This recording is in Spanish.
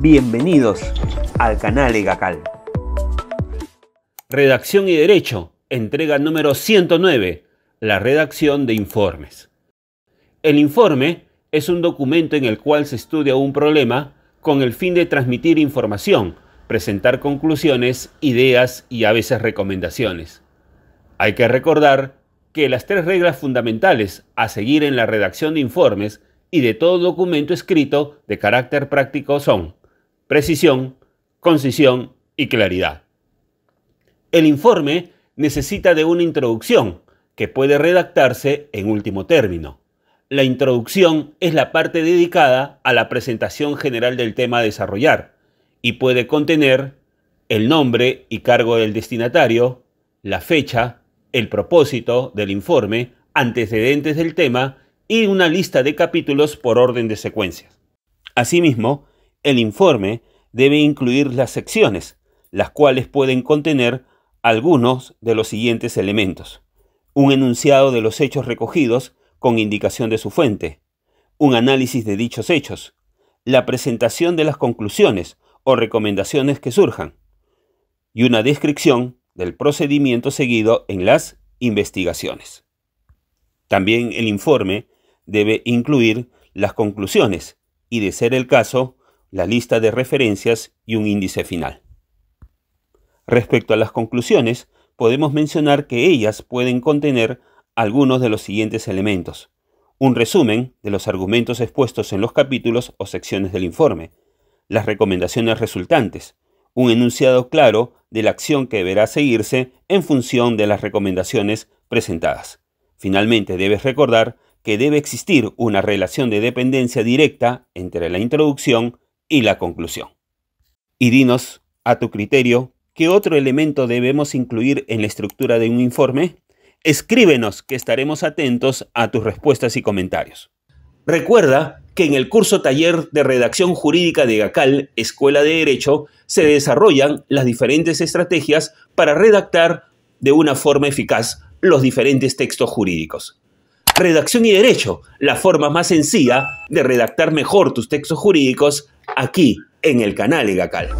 Bienvenidos al canal Egacal. Redacción y Derecho, entrega número 109, la redacción de informes. El informe es un documento en el cual se estudia un problema con el fin de transmitir información, presentar conclusiones, ideas y a veces recomendaciones. Hay que recordar que las tres reglas fundamentales a seguir en la redacción de informes y de todo documento escrito de carácter práctico son precisión, concisión y claridad. El informe necesita de una introducción que puede redactarse en último término. La introducción es la parte dedicada a la presentación general del tema a desarrollar y puede contener el nombre y cargo del destinatario, la fecha, el propósito del informe, antecedentes del tema y una lista de capítulos por orden de secuencia. Asimismo, el informe debe incluir las secciones, las cuales pueden contener algunos de los siguientes elementos. Un enunciado de los hechos recogidos con indicación de su fuente. Un análisis de dichos hechos. La presentación de las conclusiones o recomendaciones que surjan. Y una descripción del procedimiento seguido en las investigaciones. También el informe debe incluir las conclusiones y, de ser el caso, la lista de referencias y un índice final. Respecto a las conclusiones, podemos mencionar que ellas pueden contener algunos de los siguientes elementos. Un resumen de los argumentos expuestos en los capítulos o secciones del informe. Las recomendaciones resultantes. Un enunciado claro de la acción que deberá seguirse en función de las recomendaciones presentadas. Finalmente, debes recordar que debe existir una relación de dependencia directa entre la introducción y la conclusión. Y dinos, a tu criterio, qué otro elemento debemos incluir en la estructura de un informe. Escríbenos que estaremos atentos a tus respuestas y comentarios. Recuerda que en el curso taller de redacción jurídica de GACAL, Escuela de Derecho, se desarrollan las diferentes estrategias para redactar de una forma eficaz los diferentes textos jurídicos. Redacción y Derecho, la forma más sencilla de redactar mejor tus textos jurídicos aquí en el canal Egacal.